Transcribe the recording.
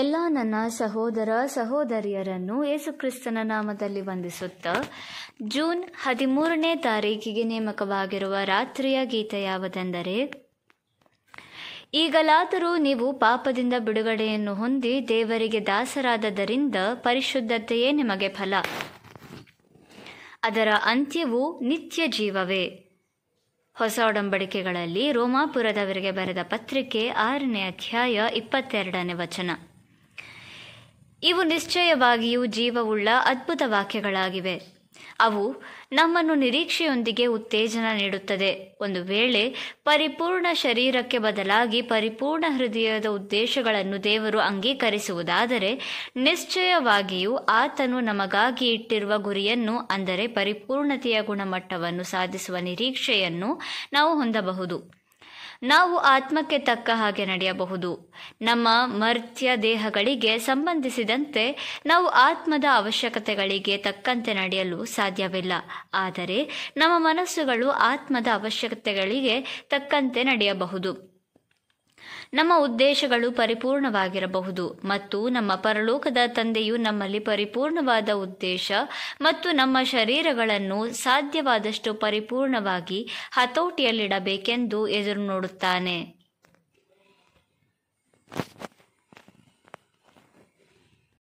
ಎಲ್ಲ ನನ್ನ ಸಹೋದರ ಸಹೋದರಿಯರನ್ನು ಯೇಸುಕ್ರಿಸ್ತನ ನಾಮದಲ್ಲಿ ವಂದಿಸುತ್ತ ಜೂನ್ ಹದಿಮೂರನೇ ತಾರೀಕಿಗೆ ನೇಮಕವಾಗಿರುವ ರಾತ್ರಿಯ ಗೀತೆ ಯಾವುದೆಂದರೆ ಈಗಲಾದರೂ ನೀವು ಪಾಪದಿಂದ ಬಿಡುಗಡೆಯನ್ನು ಹೊಂದಿ ದೇವರಿಗೆ ದಾಸರಾದದರಿಂದ ಪರಿಶುದ್ಧತೆಯೇ ನಿಮಗೆ ಫಲ ಅದರ ಅಂತ್ಯವು ನಿತ್ಯ ಜೀವವೇ ಹೊಸ ಒಡಂಬಡಿಕೆಗಳಲ್ಲಿ ರೋಮಾಪುರದವರಿಗೆ ಬರೆದ ಪತ್ರಿಕೆ ಆರನೇ ಅಧ್ಯಾಯ ಇಪ್ಪತ್ತೆರಡನೇ ವಚನ ಇವು ನಿಶ್ಚಯವಾಗಿಯೂ ಜೀವವುಳ್ಳ ಅದ್ಭುತ ವಾಕ್ಯಗಳಾಗಿವೆ ಅವು ನಮ್ಮನ್ನು ನಿರೀಕ್ಷೆಯೊಂದಿಗೆ ಉತ್ತೇಜನ ನೀಡುತ್ತದೆ ಒಂದು ವೇಳೆ ಪರಿಪೂರ್ಣ ಶರೀರಕ್ಕೆ ಬದಲಾಗಿ ಪರಿಪೂರ್ಣ ಹೃದಯದ ಉದ್ದೇಶಗಳನ್ನು ದೇವರು ಅಂಗೀಕರಿಸುವುದಾದರೆ ನಿಶ್ಚಯವಾಗಿಯೂ ಆತನು ನಮಗಾಗಿ ಇಟ್ಟಿರುವ ಗುರಿಯನ್ನು ಅಂದರೆ ಪರಿಪೂರ್ಣತೆಯ ಗುಣಮಟ್ಟವನ್ನು ಸಾಧಿಸುವ ನಿರೀಕ್ಷೆಯನ್ನು ನಾವು ಹೊಂದಬಹುದು ನಾವು ಆತ್ಮಕ್ಕೆ ತಕ್ಕ ಹಾಗೆ ನಡೆಯಬಹುದು ನಮ್ಮ ಮರ್ತ್ಯ ದೇಹಗಳಿಗೆ ಸಂಬಂಧಿಸಿದಂತೆ ನಾವು ಆತ್ಮದ ಅವಶ್ಯಕತೆಗಳಿಗೆ ತಕ್ಕಂತೆ ನಡೆಯಲು ಸಾಧ್ಯವಿಲ್ಲ ಆದರೆ ನಮ್ಮ ಮನಸ್ಸುಗಳು ಆತ್ಮದ ಅವಶ್ಯಕತೆಗಳಿಗೆ ತಕ್ಕಂತೆ ನಡೆಯಬಹುದು ನಮ್ಮ ಉದ್ದೇಶಗಳು ಪರಿಪೂರ್ಣವಾಗಿರಬಹುದು ಮತ್ತು ನಮ್ಮ ಪರಲೋಕದ ತಂದೆಯು ನಮ್ಮಲ್ಲಿ ಪರಿಪೂರ್ಣವಾದ ಉದ್ದೇಶ ಮತ್ತು ನಮ್ಮ ಶರೀರಗಳನ್ನು ಸಾಧ್ಯವಾದಷ್ಟು ಪರಿಪೂರ್ಣವಾಗಿ ಹತೋಟಿಯಲ್ಲಿಡಬೇಕೆಂದು ಎದುರು ನೋಡುತ್ತಾನೆ